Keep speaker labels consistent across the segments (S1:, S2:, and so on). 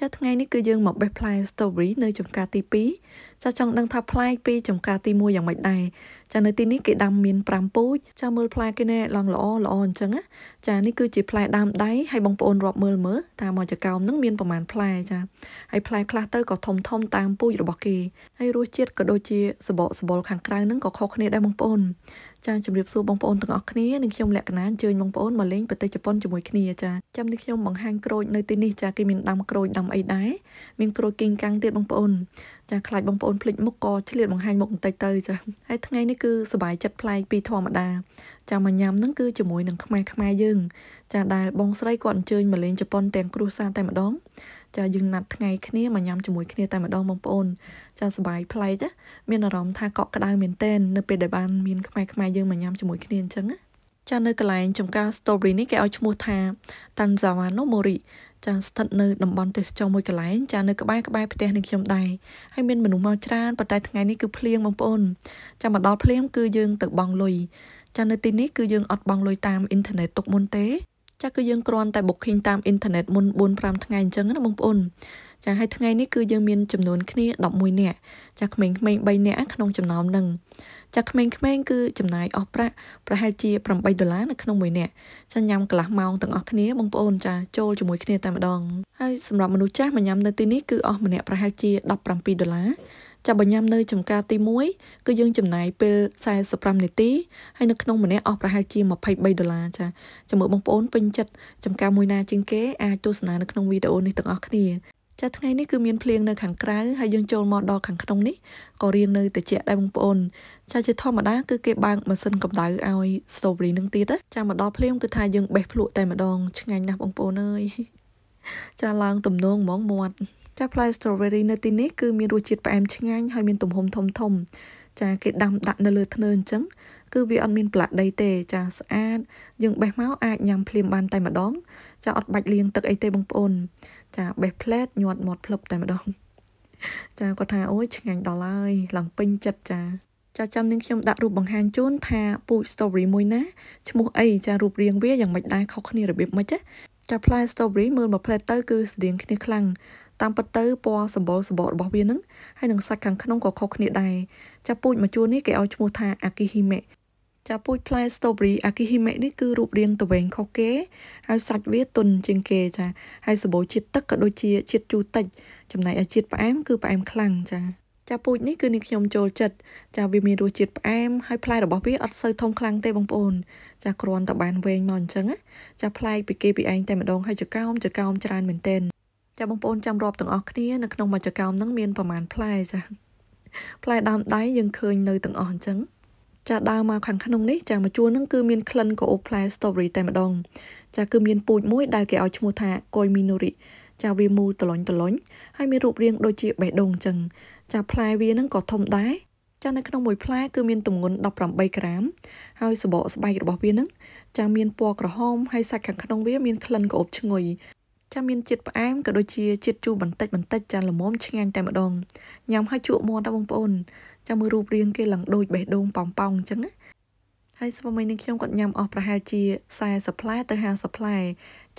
S1: ចាថ្ងៃនេះគឺយើងមកបេះផ្លែ strawberry នៅចំការទី2ចាចង់ដឹងថាផ្លែពី ចំការទី1យ៉ាងម៉េចដែរចានៅទីនេះគេដាំមាន5ពូជចាមើលផ្លែគេណែឡងល្អល្អអញ្ចឹងណាចានេះគឺជាផ្លែដើមដៃហើយបងប្អូនរាប់មើលមើលតាមមកចកោមនឹងមានប្រមាណផ្លែចាហើយផ្លែខ្លះទៅក៏ធំធំតាមពូជរបស់គេហើយរសជាតិក៏ដូចជា សបកសបល់ខាងក្រៅនឹងក៏ខុសគ្នាដែរបងប្អូនចាជម្រាបសួរបងប្អូនទាំងអស់គ្នានិងខ្ញុំលក្ខណាអញ្ជើញបងប្អូនមកលេងប្រទេសជប៉ុនជាមួយគ្នាចាចាំនេះខ្ញុំបង្ហាញក្រូចនៅទីនេះចាគេមានដាំក្រូចដាំអីដែរមានក្រូចគីងកាំងទៀតបងប្អូនចាខ្លាចបងប្អូនភ្លេចមុខក៏ឆ្លៀតបង្ហាញមុខបន្តិចទៅចាហើយថ្ងៃនេះគឺសบายចិត្តប្លែកពីធម្មតាចាមកញ៉ាំហ្នឹងគឺជាមួយនឹងខ្មែរខ្មែរយើង ចាដែលបងស្រីគាត់អញ្ជើញមកលេងជប៉ុនទាំងគ្រួសារតែម្ដងចាយើងណាត់ថ្ងៃគ្នាមកញ៉ាំជាមួយគ្នាតែម្ដងបងប្អូនចាសបាយប្លែកមានអារម្មណ៍ថាកក់ក្ដៅមែនទែននៅពេលដែលបានមានខ្មែរខ្មែរយើងមកញ៉ាំជាមួយគ្នាអញ្ចឹងណាចានៅកន្លែងចំការ Story នេះគេឲ្យឈ្មោះថា Tanzawano Mori ចាស្ថិតនៅតំបន់ទេសចរមួយកន្លែងចានៅក្បែរក្បែរផ្ទះនេះខ្ញុំដែរហើយមានមនុស្សមកច្រើនប៉ុន្តែថ្ងៃនេះគឺភ្លៀងបងប្អូនចាមកដល់ភ្លៀងគឺយើងទៅបង់លុយចានៅទីនេះគឺយើងអត់បង់លុយតាមអ៊ីនធឺណិតទុកមុនទេចាគឺយើងគ្រាន់តែ booking តាមអ៊ីនធឺណិតមុន4-5ថ្ងៃអញ្ចឹងណាបងប្អូនចាហើយថ្ងៃនេះគឺយើងមានចំនួនគ្នា11នាក់ចាក្មេងៗ3នាក់ក្នុងចំណោមនឹងចាក្មេងៗគឺចំណាយអស់ប្រាក់ប្រហែលជា8ដុល្លារនៅក្នុងមួយនាក់ចាញ៉ាំកន្លះម៉ោងទាំងអស់គ្នាបងប្អូនចាចូលជាមួយគ្នាតែម្ដងហើយសម្រាប់មនុស្សចាស់មកញ៉ាំនៅទីនេះគឺអស់ម្នាក់ប្រហែលជា17ដុល្លារចាប់បញ្ញត្តិនៅចំការទី1គឺយើងចំណាយពេល45នាទីហើយនៅក្នុងម្នាក់អស់ប្រហែលជា23ដុល្លារចាចាំមើលបងប្អូនពេញចិត្តចំការមួយណាជាងគេអាចទស្សនានៅក្នុងវីដេអូនេះទាំងអស់គ្នាចាថ្ងៃនេះគឺមានភ្លៀងនៅ ខាងក្រៅហើយយើងចូលមកដល់ខាងក្នុងនេះក៏រៀងនៅត្រជាក់ដែរបងប្អូនចាជាធម្មតាគឺគេបើកម៉ាស៊ីនកម្ដៅឲ្យ strawberry នឹងទៀតចាមកដល់ភ្លៀងគឺថាយើងបេះភ្លក់តែម្ដងឆ្ងាញ់ណាស់បងប្អូនអើយចាឡើងទំនងហ្មងមាត់ចាផ្លែស្ទ្រូវេរីនៅទីនេះគឺមានរសជាតិផ្អែមឆ្ងាញ់ហើយមានទំហំធំធំចាគេដាំដាក់នៅលើធ្នើអញ្ចឹងគឺវាអត់មានប្លាក់ដី ទេចាស្អាតយើងបេះមកអាចញ៉ាំភ្លាមបាន តែម្ដងចាអត់បាច់លាងទឹកអីទេបងប្អូន ចាបេះផ្លែតញាត់មាត់ភ្លឹបតែម្ដងចាគាត់ថាអូយឆ្ងាញ់ដល់ហើយឡើងពេញចិត្តចាចាចាំនឹងខ្ញុំដាក់រូបបង្ហាញជូន ថាពូជ story មួយណាឈ្មោះអីចារូបរាងវាយ៉ាងម៉េចដែរខុសគ្នារបៀបម៉េចចាផ្លែ story មើលមកផ្លែទៅគឺស្តៀងគ្នាខ្លាំងតាមពិតទៅពណ៌សម្បុរសម្បករបស់វានឹងហើយនឹងសាច់ខាងក្នុងក៏ខុសគ្នាដែរចាពូជមួយជួរនេះគេឲ្យឈ្មោះថា Akihime ចាពូជផ្លែ strawberry Akihime នេះគឺរូបរាងទៅវែងខុសគេហើយសាច់វាទន់ជាងគេចាហើយសម្បូរជាតិទឹកក៏ដូចជាជាតិជូរតិចចំណែកឯជាតិផ្អែមគឺផ្អែមខ្លាំងចាចាពូជនេះគឺនាងខ្ញុំចូលចិត្តចាវាមានរសជាតិផ្អែមហើយផ្លែរបស់វាអត់សូវធំខ្លាំងទេបងប្អូនចាគ្រាន់តែបានវែងមកអញ្ចឹងចាផ្លែកពីគេពីឯងតែម្ដងហើយចកោមចកោមច្រើនមែនទែនចាបងប្អូនចាំរាប់ទាំងអស់គ្នានៅក្នុងមជ្ឈកោមហ្នឹងមានប្រមាណផ្លែចាផ្លែដើមដៃយើងឃើញនៅទាំងអស់អញ្ចឹងចាដើរមកខាងក្នុងនេះចាមួយជួរហ្នឹងគឺមានក្លិនកោអូផ្លែ strawberry តែម្ដងចាគឺមានពូជមួយដែលគេឲ្យឈ្មោះថាកុយមីនូរី ចាវាមូលតលុញតលុញហើយមានរូបរាងដូចជាបេះដូងអញ្ចឹងចាផ្លែវាហ្នឹងក៏ធំដែរចានៅក្នុងមួយផ្លែគឺមានទម្ងន់18ក្រាម ហើយសបកស្បែករបស់វាហ្នឹងចាមានពណ៌ក្រហមហើយសាច់ខាងក្នុងវាមានក្លិនកោអូឈ្ងុយចាំមានជាតិផ្អែមក៏ដូចជាជាតិជូរបន្តិចបន្តិចចាល្មមឆ្ងាញ់តែម្ដងញ៉ាំហើយជក់មាត់ដែរបងប្អូនចាំមើលរូបរាង គេឡើងដូចបេះដូងប៉ោងប៉ោងអញ្ចឹងណាហើយស្វាមីនឹងខ្ញុំគាត់ញ៉ាំអស់ប្រហែលជា40ផ្លែទៅ50ផ្លែ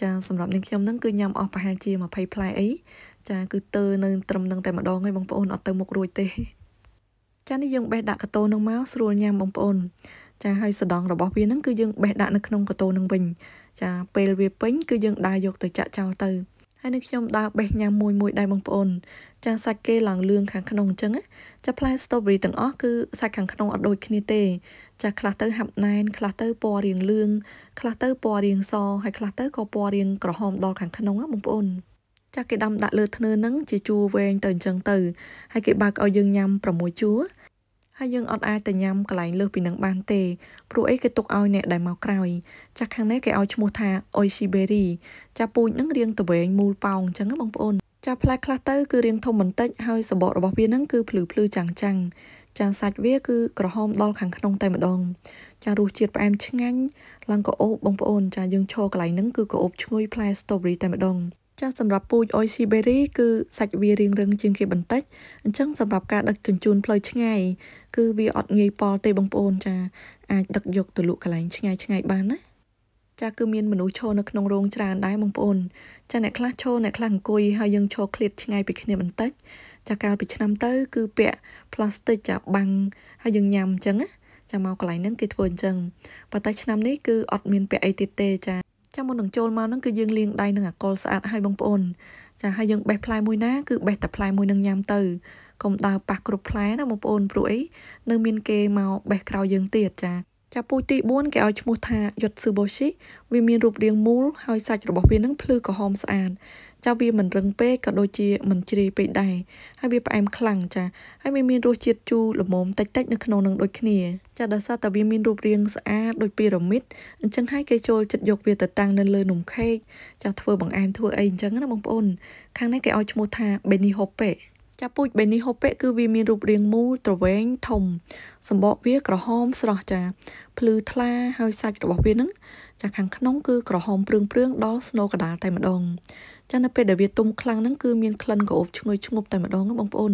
S1: ចាសម្រាប់នឹងខ្ញុំនឹងគឺញ៉ាំអស់ប្រហែលជា20ផ្លែអីចាគឺទៅនៅត្រឹមនឹងតែម្ដងឯងបងប្អូនអត់ទៅមុខរួចទេចានេះយើងបេះដាក់កាតូនឹងមកស្រួលញ៉ាំបងប្អូនចាហើយសដងរបស់វាហ្នឹងគឺយើងបេះដាក់នៅក្នុងកតោនឹងវិញចាពេលវាពេញ គឺយើងដើរយកទៅចាក់ចោលទៅហើយនឹងខ្ញុំដើរបេះញ៉ាំមួយមួយដែរបងប្អូនចាសាច់គេឡើងលឿងខាងក្នុងអញ្ចឹងចាផ្លែ strawberry ទាំងអស់គឺសាច់ខាងក្នុងអត់ដូចគ្នាទេចាខ្លះទៅហាប់ណែនខ្លះទៅពណ៌រៀងលឿងខ្លះទៅពណ៌រៀងសហើយខ្លះទៅក៏ពណ៌រៀងក្រហមដល់ខាងក្នុងណាបងប្អូនចាគេដាំដាក់លើធ្នើហ្នឹងជាជួរវែងទៅអញ្ចឹងទៅហើយគេបើកឲ្យយើងញ៉ាំ6ជួរហើយយើងអត់អាចទៅញ៉ាំកន្លែងលើសពីនឹងបានទេព្រោះអីគេទុកឲ្យអ្នកដែលមកក្រោយចាស់ខាងនេះគេឲ្យឈ្មោះថាអុយស៊ីបេរីចាពូជនឹងរាងទ្វែងមូលប៉ោងអញ្ចឹងបងប្អូនចាផ្លែខ្លះទៅគឺរាងធំបន្តិចហើយសបករបស់វានឹងគឺភ្លឺភ្លឺចាំងចាំងចាសាច់វាគឺក្រហមដល់ខាងក្នុង តែម្ដងចារសជាតិផ្អែមឆ្ងាញ់ឡើងក៏អូបបងប្អូនចាយើងឈរកន្លែងហ្នឹងគឺក៏អូបឈ្ងុយផ្លែ strawberry តែម្ដងចាសម្រាប់ពូជអុយស៊ីបេរីគឺសាច់វារៀងរឹងជាងគេបន្តិចអញ្ចឹងសម្រាប់ការដឹកជញ្ជូនផ្លូវឆ្ងាយគឺវាអត់ងាយប៉លទេបងប្អូន ចា អាចដឹកយកទៅលក់កន្លែងឆ្ងាយឆ្ងាយបានណាចាគឺមានមនុស្សឈរនៅក្នុងរោងច្រើនដែរបងប្អូនចាអ្នកខ្លះឈរអ្នកខ្លះអង្គុយហើយយើងឈរឃ្លាតឆ្ងាយពីគ្នាបន្តិចចាកាលពីឆ្នាំទៅ គឺពាក់ plastic ចាបាំងហើយយើងញ៉ាំអញ្ចឹងណាចាមកកន្លែងហ្នឹងគេធ្វើអញ្ចឹងប៉ុន្តែឆ្នាំនេះគឺអត់មានពាក់អីទៀតទេចាចាំមុននឹងចូលមកហ្នឹងគឺយើងលាងដៃនឹងអាកុលស្អាតហើយបងប្អូនចាហើយយើងបេះផ្លែមួយណាគឺបេះតែផ្លែមួយនឹងញ៉ាំទៅកុំដើរប៉ះគ្រប់ផ្លែណាបងប្អូនព្រោះអីនៅមាន គេមកបេះក្រោយយើងទៀតចាចាពូជទី4គេឲ្យឈ្មោះថាយុតស៊ូបូស៊ីវាមានរូបរាងមូលហើយសាច់របស់វានឹងភ្លឺក្រហមស្អាតចាវាមិនរឹងពេកក៏ដូចជាមិនជ្រាយពេកដែរហើយវាផ្អែមខ្លាំងចាហើយវាមានរសជាតិជូរល្មមតិចតិចនៅក្នុងនឹងដូចគ្នាចាដោយសារតែវាមានរូបរាងស្អាតដូចពីរ៉ាមីតអញ្ចឹងហើយគេចូលចិត្តយក វាទៅតាំងនៅលើនំខេកចាធ្វើបង្អែមធ្វើអីអញ្ចឹងណាបងប្អូនខាងនេះគេឲ្យឈ្មោះថា Benny Hoppe ចាពូជបេនីហូពេគឺវាមានរូបរាងមូលទ្រវែងធំសម្បកវាក្រហមស្រស់ចាភ្លឺថ្លាហើយសាច់របស់វានឹងចាខាងក្នុងគឺក្រហមព្រឿងព្រឿងដល់ស្នូកដាលតែម្ដងចានៅពេលដែលវាទុំខ្លាំងហ្នឹងគឺមានក្លិនក្រអូបឈ្ងុយឈ្ងប់តែម្ដងណាបងប្អូន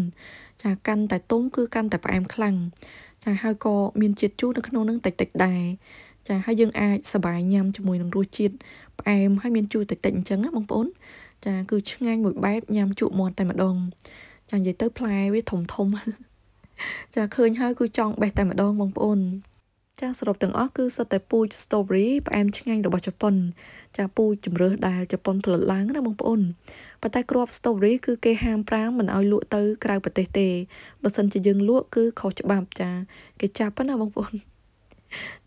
S1: ចាកាន់តែទុំគឺកាន់តែផ្អែមខ្លាំងចាហើយក៏មានជាតិជូរនៅក្នុងហ្នឹងតិចតិចដែរចាហើយយើង អាចសបាយញ៉ាំជាមួយនឹងរសជាតិផ្អែមហើយមានជូរតិចតិចអញ្ចឹងណាបងប្អូន ចាគឺឆ្ងាញ់មួយបែបញ៉ាំជក់មាត់តែម្ដងចានិយាយទៅផ្លែវាធំធំចាឃើញហើយគឺចង់បេះតែម្ដងបងប្អូនចាសសរុបទាំងអស់គឺសិតតែពូជ strawberry ផ្អែមឆ្ងាញ់របស់ជប៉ុន ចាពូជជំរើសដែលជប៉ុនផលិតឡើងណាបងប្អូនប៉ុន្តែគ្រាប់ strawberry គឺគេហាមប្រាមមិនឲ្យលក់ទៅ ក្រៅប្រទេសទេបើសិនជាយើង លក់គឺខុសច្បាប់ចា គេចាប់ណាបងប្អូន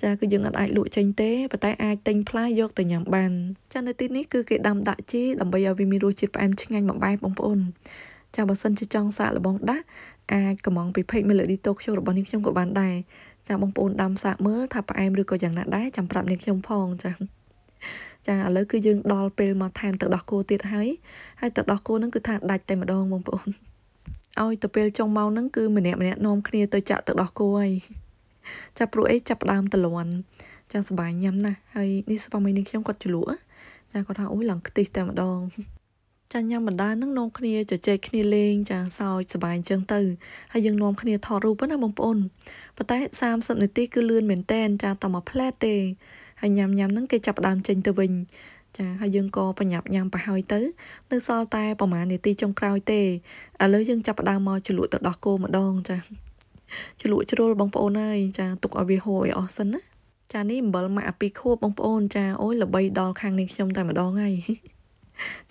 S1: ចាគឺយើងអាចលក់ចេញទេប៉ុន្តែអាចទិញផ្លែយកទៅញ៉ាំបាន ចានៅទីនេះគឺគេដាំដាក់ជីដើម្បីឲ្យវាមានរសជាតិផ្អែមឆ្ងាញ់មួយបែបបងប្អូនចាបើសិនជាចង់សាកល្បងដាក់ អាចកំងពី page Melody Tokyo របស់នេះខ្ញុំក៏បានដែរចាបងប្អូនដាំសាកមើលថាផ្អែមឬក៏យ៉ាងណាដែរចាំប្រាប់ នាងខ្ញុំផងចាចាឥឡូវគឺយើងដល់ពេលមកថែមទឹកដោះគោទៀតហើយហើយទឹកដោះគោហ្នឹងគឺថាដាច់តែម្ដងបងប្អូនឲ្យទៅពេលចុងម៉ោងហ្នឹងគឺម្នាក់ម្នាក់នាំគ្នាទៅចាក់ទឹកដោះគោហើយចាព្រោះអីចាប់ដើមតលន់ចាសប្បាយញ៉ាំណាស់ហើយនេះស្វាមីនេះខ្ញុំគាត់ជលក់ចាគាត់ថាអូយឡើងខ្ទិះតែម្ដងចាញ៉ាំបណ្ដានឹងនាំគ្នាជជែកគ្នាលេងចាសើចសប្បាយអញ្ចឹងទៅហើយយើងនាំគ្នាថតរូបណាបងប្អូនប៉ុន្តែ30នាទីគឺលឿនមែនតែនចាតែមួយផ្លែតទេហើយញ៉ាំញ៉ាំនឹងគេចាប់ដើមចេញទៅវិញចាហើយយើងក៏ប្រញាប់ញ៉ាំប្រហើយទៅនៅសល់តែប្រហែលនាទីចុងក្រោយទេឥឡូវយើងចាប់ដើមមកជ្រលក់ទៅដោះគោម្ដងចាជ្រលក់ជ្រុលបងប្អូនហើយចាទុកឲ្យវាហូរឲ្យអស់សិនណាចានេះអំបិលម៉ាក់អាពីខួបបងប្អូន ចាអូយល្បី ដល់ខាងនេះខ្ញុំតែម្ដងហើយ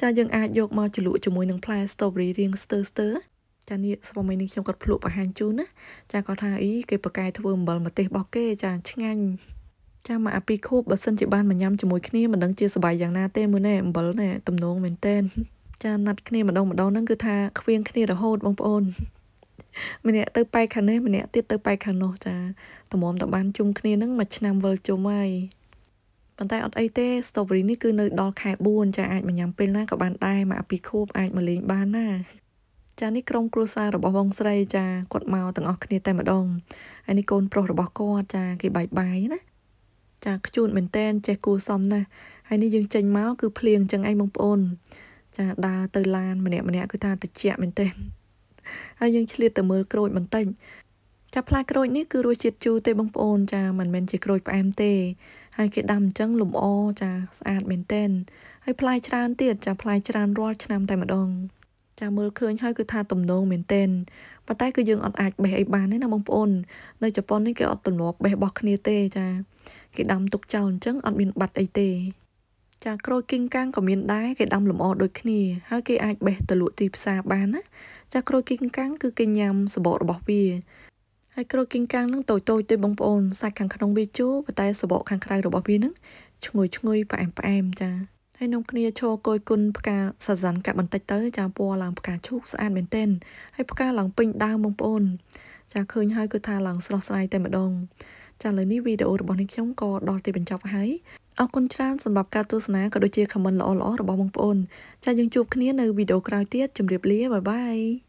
S1: ចាយើងអាចយកមកជ្រលក់ជាមួយនឹងផ្លែ strawberry រៀងស្ទើរស្ទើរចានេះស្វាមីនេះខ្ញុំគាត់ភ្លក់បង្ហាញជូនណាចាគាត់ថាអីគេប្រកែធ្វើអំបិលម្ទេសរបស់គេចាឆ្ងាញ់ចាមកអាពីខូបបើសិនជាបានមកញ៉ាំជាមួយគ្នាមិនដឹងជាសបាយយ៉ាងណាទេមើលណែអំបិលណែទំនងមែនតែនចាណាត់គ្នាម្ដងម្ដងហ្នឹងគឺថាខ្វៀងគ្នារហូតបងប្អូនម្នាក់ទៅប៉ែកខាងនេះម្នាក់ទៀតទៅប៉ែកខាងនោះចាតម្រាំតបានជុំគ្នាហ្នឹងមួយឆ្នាំវិលជុំហើយប៉ុន្តែអត់អីទេ strawberry នេះគឺនៅដល់ខែ4ចាអាចមកញ៉ាំពេលណាក៏បានដែរមកអាពីខួបអាចមកលេងបានណា ចានេះក្រុមគ្រួសាររបស់បងស្រីចាគាត់មកទាំងអស់គ្នាតែម្ដងហើយនេះកូនប្រុសរបស់គាត់ចាគេបាយបាយណាចាខ្ជួនមែនតែនចេះគួសមណាស់ហើយនេះយើងចេញមកគឺភ្លៀងចឹងឯងបងប្អូនចាដើរទៅឡានម្នាក់ម្នាក់គឺថាត្រជាក់មែនតែនហើយយើងឆ្លៀតទៅមើលក្រូចបន្តិចចាផ្លែក្រូចនេះគឺរសជាតិជូរទេបងប្អូន ចាមិនមែនជាក្រូចផ្អែមទេហើយគេដាំអញ្ចឹងលំអចាស្អាតមែនតែនហើយផ្លែច្រើនទៀតចាផ្លែច្រើនរាល់ឆ្នាំតែម្ដងចាមើលឃើញហើយគឺថាទំនងមែនតែនប៉ុន្តែគឺយើងអត់អាចបេះអីបានទេណាបងប្អូននៅជប៉ុននេះគេអត់ទម្លាប់បេះបោះគ្នាទេចាគេដាំទុកចោលអញ្ចឹងអត់មានបាត់អីទេចាក្រូចគីងកាំងក៏មានដែរគេដាំលម្អដូចគ្នាហើយគេអាចបេះទៅលក់ទីផ្សារបានណាចាក្រូចគីងកាំងគឺគេញ៉ាំសម្បករបស់វាហើយក្រូចគីងកាំងនឹងតូចតូចទេបងប្អូន សាច់ខាងក្នុងវាជូរប៉ុន្តែសបកខាងក្រៅរបស់វានឹងឈ្ងុយឈ្ងុយផ្អែមផ្អែមចាហើយនំគ្នាឈរគយគុណផ្កាសាសាន់កាត់បន្តិចទៅចាពណ៌ឡើងផ្កាឈូកស្អាតមែនទែនហើយផ្កាឡើងពេញដើមបងប្អូនចាឃើញហើយគឺថាឡើងស្រស់ស្រាយតែម្ដងចាឥឡូវនេះវីដេអូរបស់នេះខ្ញុំក៏ដល់ទីបញ្ចប់ហើយអរគុណច្រើនសម្រាប់ការទស្សនាក៏ដូចជាខមមិនល្អៗរបស់បងប្អូន ចាយើងជួបគ្នានៅវីដេអូក្រោយទៀតជម្រាបលាបាយបាយ